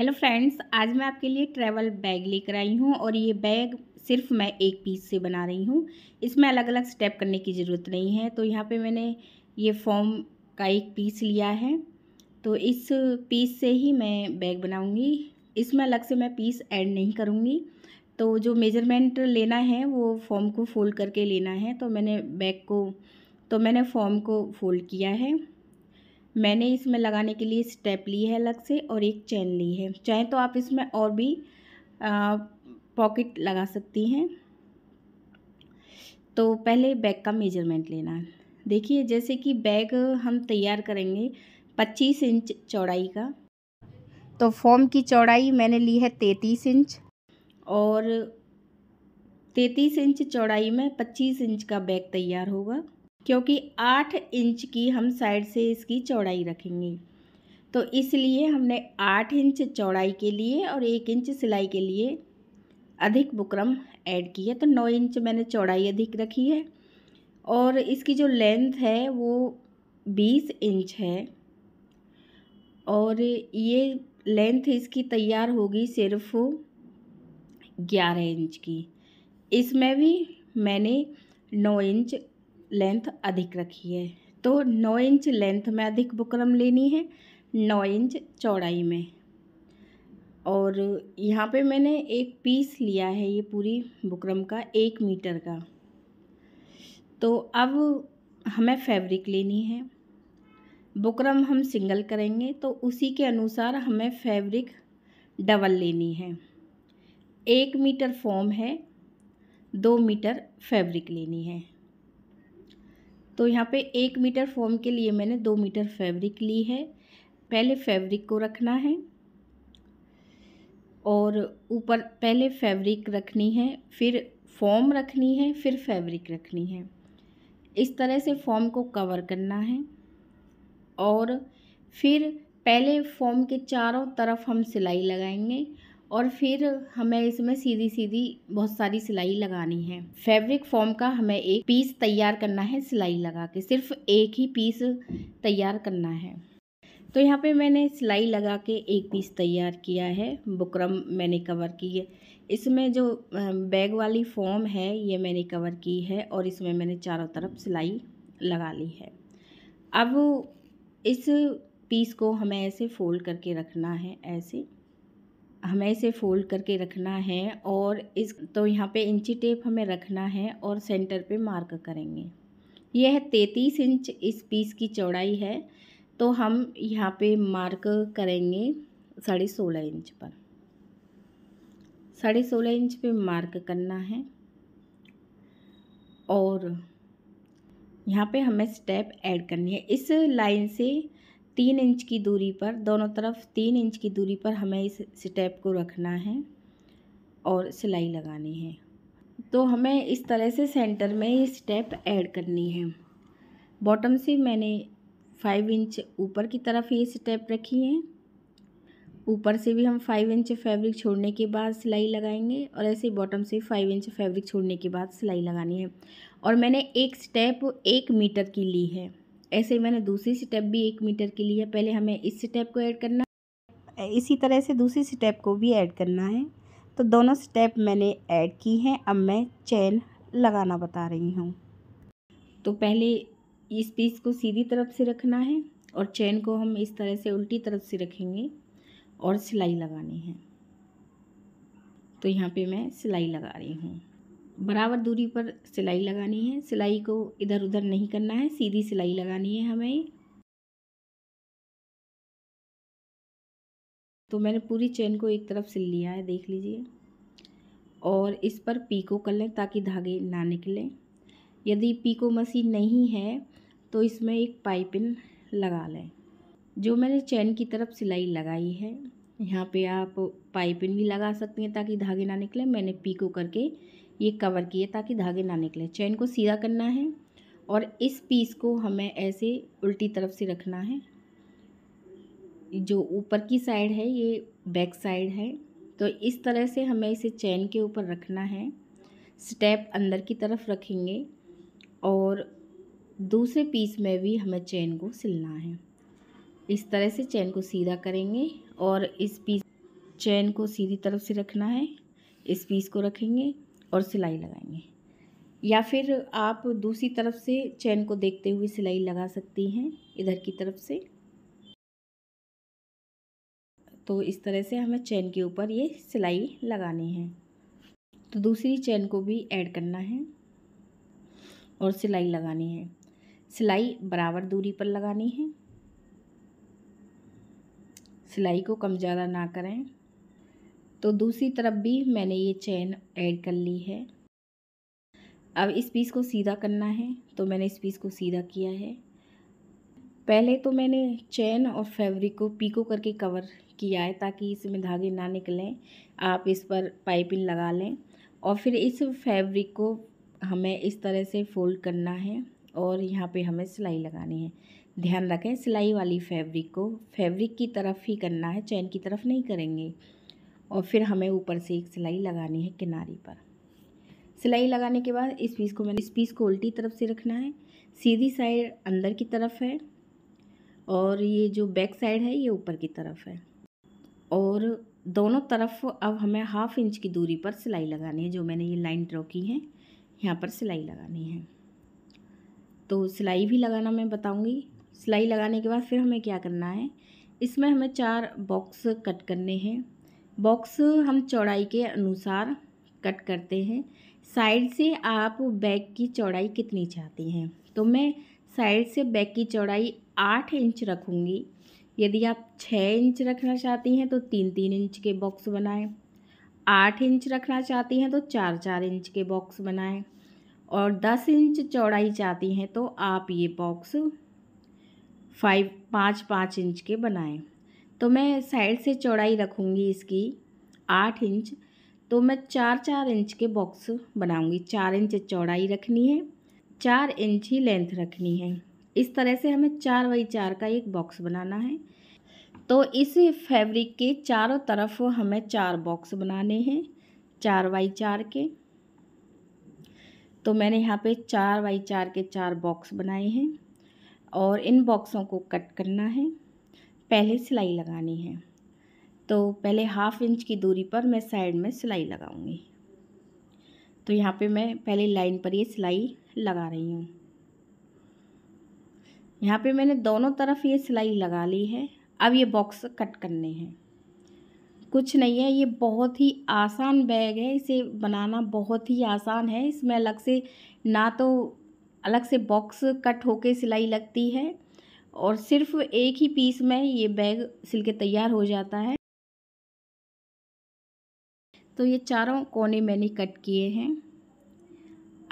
hello friends आज मैं आपके लिए ट्रैवल बैग लेकर आई हूँ और ये बैग सिर्फ मैं एक पीस से बना रही हूँ इसमें अलग अलग स्टेप करने की ज़रूरत नहीं है तो यहाँ पे मैंने ये फॉर्म का एक पीस लिया है तो इस पीस से ही मैं बैग बनाऊँगी इसमें अलग से मैं पीस ऐड नहीं करूँगी तो जो मेजरमेंट लेना है वो फॉर्म को फोल्ड करके लेना है तो मैंने बैग को तो मैंने फॉर्म को फोल्ड किया है मैंने इसमें लगाने के लिए स्टेप ली है अलग से और एक चैन ली है चाहे तो आप इसमें और भी पॉकेट लगा सकती हैं तो पहले बैग का मेजरमेंट लेना है देखिए जैसे कि बैग हम तैयार करेंगे पच्चीस इंच चौड़ाई का तो फॉर्म की चौड़ाई मैंने ली है तैतीस इंच और तैतीस इंच चौड़ाई में पच्चीस इंच का बैग तैयार होगा क्योंकि आठ इंच की हम साइड से इसकी चौड़ाई रखेंगे तो इसलिए हमने आठ इंच चौड़ाई के लिए और एक इंच सिलाई के लिए अधिक बुकरम ऐड की है तो नौ इंच मैंने चौड़ाई अधिक रखी है और इसकी जो लेंथ है वो बीस इंच है और ये लेंथ इसकी तैयार होगी सिर्फ ग्यारह इंच की इसमें भी मैंने नौ इंच लेंथ अधिक रखी है तो नौ इंच लेंथ में अधिक बुकरम लेनी है नौ इंच चौड़ाई में और यहाँ पे मैंने एक पीस लिया है ये पूरी बुकरम का एक मीटर का तो अब हमें फैब्रिक लेनी है बुकरम हम सिंगल करेंगे तो उसी के अनुसार हमें फैब्रिक डबल लेनी है एक मीटर फॉर्म है दो मीटर फैब्रिक लेनी है तो यहाँ पे एक मीटर फॉर्म के लिए मैंने दो मीटर फैब्रिक ली है पहले फैब्रिक को रखना है और ऊपर पहले फैब्रिक रखनी है फिर फॉर्म रखनी है फिर फैब्रिक रखनी है इस तरह से फॉर्म को कवर करना है और फिर पहले फॉर्म के चारों तरफ हम सिलाई लगाएंगे और फिर हमें इसमें सीधी सीधी बहुत सारी सिलाई लगानी है फैब्रिक फॉर्म का हमें एक पीस तैयार करना है सिलाई लगा के सिर्फ एक ही पीस तैयार करना है तो यहाँ पे मैंने सिलाई लगा के एक पीस तैयार किया है बुकरम मैंने कवर की है इसमें जो बैग वाली फॉर्म है ये मैंने कवर की है और इसमें मैंने चारों तरफ सिलाई लगा ली है अब इस पीस को हमें ऐसे फोल्ड करके रखना है ऐसे हमें इसे फोल्ड करके रखना है और इस तो यहाँ पे इंची टेप हमें रखना है और सेंटर पे मार्क करेंगे यह तैतीस इंच इस पीस की चौड़ाई है तो हम यहाँ पे मार्क करेंगे साढ़े सोलह इंच पर साढ़े सोलह इंच पे मार्क करना है और यहाँ पे हमें स्टेप ऐड करनी है इस लाइन से तीन इंच की दूरी पर दोनों तरफ तीन इंच की दूरी पर हमें इस स्टेप को रखना है और सिलाई लगानी है तो हमें इस तरह से सेंटर में ये स्टेप ऐड करनी है बॉटम से मैंने फाइव इंच ऊपर की तरफ ये स्टेप रखी है ऊपर से भी हम फाइव इंच फैब्रिक छोड़ने के बाद सिलाई लगाएंगे और ऐसे ही बॉटम से फाइव इंच फैब्रिक छोड़ने के बाद सिलाई लगानी है और मैंने एक स्टेप एक मीटर की ली है ऐसे मैंने दूसरी स्टेप भी एक मीटर के लिए पहले हमें इस स्टेप को ऐड करना इसी तरह से दूसरी स्टेप को भी ऐड करना है तो दोनों स्टेप मैंने ऐड की हैं अब मैं चैन लगाना बता रही हूँ तो पहले इस पीस को सीधी तरफ से रखना है और चैन को हम इस तरह से उल्टी तरफ से रखेंगे और सिलाई लगानी है तो यहाँ पे मैं सिलाई लगा रही हूँ बराबर दूरी पर सिलाई लगानी है सिलाई को इधर उधर नहीं करना है सीधी सिलाई लगानी है हमें तो मैंने पूरी चेन को एक तरफ सिल लिया है देख लीजिए और इस पर पीको कर लें ताकि धागे ना निकलें यदि पीको मसीन नहीं है तो इसमें एक पाइपिन लगा लें जो मैंने चैन की तरफ सिलाई लगाई है यहाँ पे आप पाइपिन भी लगा सकते हैं ताकि धागे ना निकले मैंने पीको करके ये कवर किए ताकि धागे ना निकले चैन को सीधा करना है और इस पीस को हमें ऐसे उल्टी तरफ से रखना है जो ऊपर की साइड है ये बैक साइड है तो इस तरह से हमें इसे चैन के ऊपर रखना है स्टेप अंदर की तरफ रखेंगे और दूसरे पीस में भी हमें चैन को सिलना है इस तरह से चैन को सीधा करेंगे और इस पीस चैन को सीधी तरफ से रखना है इस पीस को रखेंगे और सिलाई लगाएंगे या फिर आप दूसरी तरफ से चैन को देखते हुए सिलाई लगा सकती हैं इधर की तरफ से तो इस तरह से हमें चैन के ऊपर ये सिलाई लगानी है तो दूसरी चैन को भी ऐड करना है और सिलाई लगानी है सिलाई बराबर दूरी पर लगानी है सिलाई को कम ज़्यादा ना करें तो दूसरी तरफ भी मैंने ये चैन ऐड कर ली है अब इस पीस को सीधा करना है तो मैंने इस पीस को सीधा किया है पहले तो मैंने चैन और फैब्रिक को पीको करके कवर किया है ताकि इसमें धागे ना निकलें आप इस पर पाइपिंग लगा लें और फिर इस फैब्रिक को हमें इस तरह से फोल्ड करना है और यहाँ पे हमें सिलाई लगानी है ध्यान रखें सिलाई वाली फैब्रिक को फैब्रिक की तरफ ही करना है चैन की तरफ नहीं करेंगे और फिर हमें ऊपर से एक सिलाई लगानी है किनारे पर सिलाई लगाने के बाद इस पीस को मैंने इस पीस को उल्टी तरफ से रखना है सीधी साइड अंदर की तरफ है और ये जो बैक साइड है ये ऊपर की तरफ है और दोनों तरफ अब हमें हाफ इंच की दूरी पर सिलाई लगानी है जो मैंने ये लाइन ड्रॉ की है यहाँ पर सिलाई लगानी है तो सिलाई भी लगाना मैं बताऊँगी सिलाई लगाने के बाद फिर हमें क्या करना है इसमें हमें चार बॉक्स कट करने हैं बॉक्स हम चौड़ाई के अनुसार कट करते हैं साइड से आप बैक की चौड़ाई कितनी चाहती हैं तो मैं साइड से बैक की चौड़ाई आठ इंच रखूँगी यदि आप छः इंच रखना चाहती हैं तो तीन तीन इंच के बॉक्स बनाएं आठ इंच रखना चाहती हैं तो चार चार इंच के बॉक्स बनाएं और दस इंच चौड़ाई चाहती हैं तो आप ये बॉक्स फाइव पाँच पाँच इंच के बनाएं तो मैं साइड से चौड़ाई रखूँगी इसकी आठ इंच तो मैं चार चार इंच के बॉक्स बनाऊँगी चार इंच चौड़ाई रखनी है चार इंच ही लेंथ रखनी है इस तरह से हमें चार बाई चार का एक बॉक्स बनाना है तो इस फैब्रिक के चारों तरफ हमें चार बॉक्स बनाने हैं चार बाई चार के तो मैंने यहाँ पे चार बाई चार के चार बॉक्स बनाए हैं और इन बॉक्सों को कट करना है पहले सिलाई लगानी है तो पहले हाफ इंच की दूरी पर मैं साइड में सिलाई लगाऊंगी तो यहाँ पे मैं पहले लाइन पर ये सिलाई लगा रही हूँ यहाँ पे मैंने दोनों तरफ ये सिलाई लगा ली है अब ये बॉक्स कट करने हैं कुछ नहीं है ये बहुत ही आसान बैग है इसे बनाना बहुत ही आसान है इसमें अलग से ना तो अलग से बॉक्स कट होके सिलाई लगती है और सिर्फ एक ही पीस में ये बैग सिल के तैयार हो जाता है तो ये चारों कोने मैंने कट किए हैं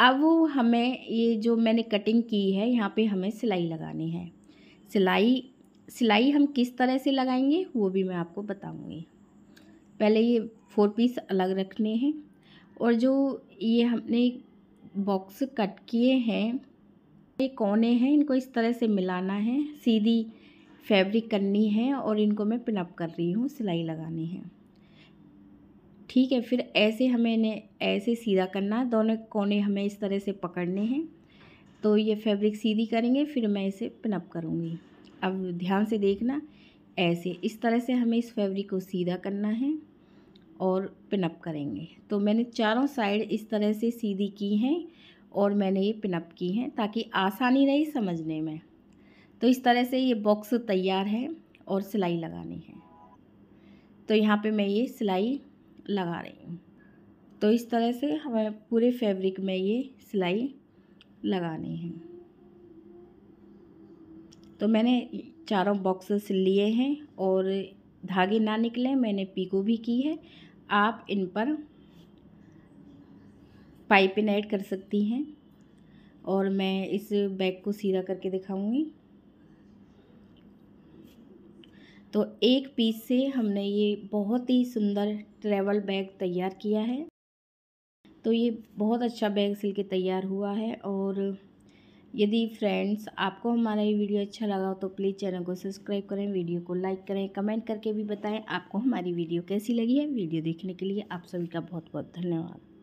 अब हमें ये जो मैंने कटिंग की है यहाँ पे हमें सिलाई लगानी है सिलाई सिलाई हम किस तरह से लगाएंगे वो भी मैं आपको बताऊंगी पहले ये फोर पीस अलग रखने हैं और जो ये हमने बॉक्स कट किए हैं ये कोने हैं इनको इस तरह से मिलाना है सीधी फैब्रिक करनी है और इनको मैं पिनअप कर रही हूँ सिलाई लगानी है ठीक है फिर ऐसे हमें इन्हें ऐसे सीधा करना है दोनों कोने हमें इस तरह से पकड़ने हैं तो ये फैब्रिक सीधी करेंगे फिर मैं इसे पिनअप करूँगी अब ध्यान से देखना ऐसे इस तरह से हमें इस फैब्रिक को सीधा करना है और पिनअप करेंगे तो मैंने चारों साइड इस तरह से सीधी की हैं और मैंने ये पिनअप की हैं ताकि आसानी रहे समझने में तो इस तरह से ये बॉक्स तैयार है और सिलाई लगानी है तो यहाँ पे मैं ये सिलाई लगा रही हूँ तो इस तरह से हमें पूरे फैब्रिक में ये सिलाई लगानी है तो मैंने चारों बॉक्स सिल लिए हैं और धागे ना निकले मैंने पीको भी की है आप इन पर पाइपिंग ऐड कर सकती हैं और मैं इस बैग को सीधा करके दिखाऊंगी तो एक पीस से हमने ये बहुत ही सुंदर ट्रैवल बैग तैयार किया है तो ये बहुत अच्छा बैग सिल के तैयार हुआ है और यदि फ्रेंड्स आपको हमारा ये वीडियो अच्छा लगा हो तो प्लीज़ चैनल को सब्सक्राइब करें वीडियो को लाइक करें कमेंट करके भी बताएं आपको हमारी वीडियो कैसी लगी है वीडियो देखने के लिए आप सभी का बहुत बहुत धन्यवाद